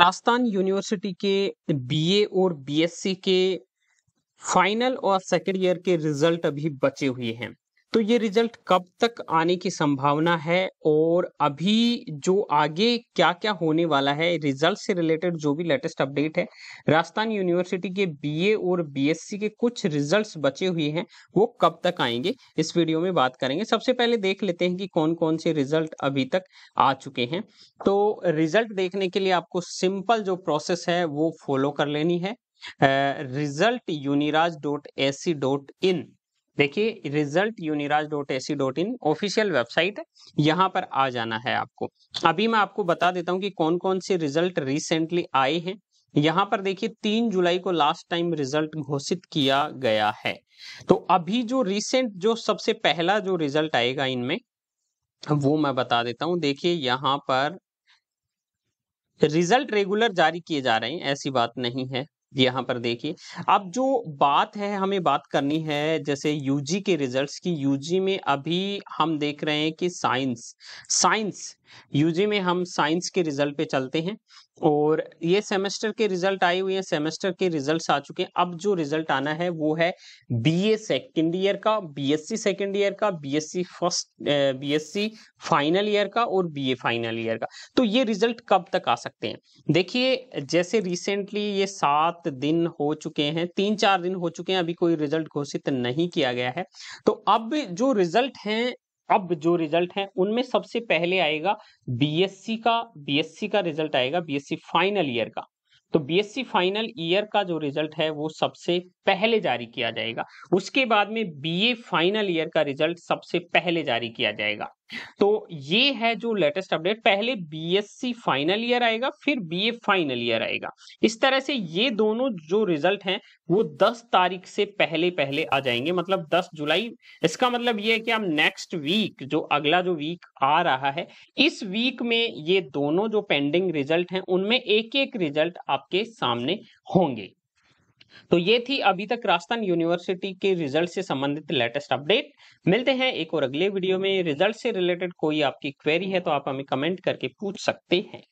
Rajasthan university के BA और BSc के फाइनल और सेकेंड ईयर के रिजल्ट अभी बचे हुए हैं तो ये रिजल्ट कब तक आने की संभावना है और अभी जो आगे क्या क्या होने वाला है रिजल्ट से रिलेटेड जो भी लेटेस्ट अपडेट है राजस्थान यूनिवर्सिटी के बीए और बीएससी के कुछ रिजल्ट्स बचे हुए हैं वो कब तक आएंगे इस वीडियो में बात करेंगे सबसे पहले देख लेते हैं कि कौन कौन से रिजल्ट अभी तक आ चुके हैं तो रिजल्ट देखने के लिए आपको सिंपल जो प्रोसेस है वो फॉलो कर लेनी है result Uniraj dot A C dot in देखिए result Uniraj dot AC dot in official website यहाँ पर आ जाना है आपको अभी मैं आपको बता देता हूँ कि कौन कौन से रिजल्ट रिसेंटली आए हैं यहाँ पर देखिए तीन जुलाई को लास्ट टाइम रिजल्ट घोषित किया गया है तो अभी जो रिसेंट जो सबसे पहला जो रिजल्ट आएगा इनमें वो मैं बता देता हूं देखिए यहाँ पर रिजल्ट रेगुलर जारी किए जा रहे हैं ऐसी बात नहीं है यहाँ पर देखिए अब जो बात है हमें बात करनी है जैसे यूजी के रिजल्ट्स की यूजी में अभी हम देख रहे हैं कि साइंस साइंस यूजी में हम साइंस के रिजल्ट पे चलते हैं और ये सेमेस्टर के रिजल्ट आए हुए हैं सेमेस्टर के रिजल्ट्स आ चुके हैं अब जो रिजल्ट आना है वो है बीए सेकंड ईयर का बीएससी सेकंड ईयर का BSc first BSc final year का और बीए फाइनल ईयर का तो ये रिजल्ट कब तक आ सकते हैं देखिए जैसे रिसेंटली ये सात सात दिन हो चुके हैं तीन चार दिन हो चुके हैं अभी कोई रिजल्ट घोषित नहीं किया गया है तो अब जो रिजल्ट हैं अब जो रिजल्ट हैं उनमें सबसे पहले आएगा बीएससी का बीएससी का रिजल्ट आएगा बीएससी फाइनल ईयर का तो बीएससी फाइनल ईयर का जो रिजल्ट है वो सबसे पहले जारी किया जाएगा उसके बाद में बीए फाइनल ईयर का रिजल्ट सबसे पहले जारी किया जाएगा तो ये है जो लेटेस्ट अपडेट पहले बीएससी फाइनल ईयर आएगा फिर बीए फाइनल ईयर आएगा इस तरह से ये दोनों जो रिजल्ट हैं वो 10 तारीख से पहले पहले आ जाएंगे मतलब 10 जुलाई इसका मतलब ये है कि हम नेक्स्ट वीक जो अगला जो वीक आ रहा है इस वीक में ये दोनों जो पेंडिंग रिजल्ट हैं उनमें एक एक रिजल्ट आपके सामने होंगे तो ये थी अभी तक राजस्थान यूनिवर्सिटी के रिजल्ट से संबंधित लेटेस्ट अपडेट मिलते हैं एक और अगले वीडियो में रिजल्ट से रिलेटेड कोई आपकी क्वेरी है तो आप हमें कमेंट करके पूछ सकते हैं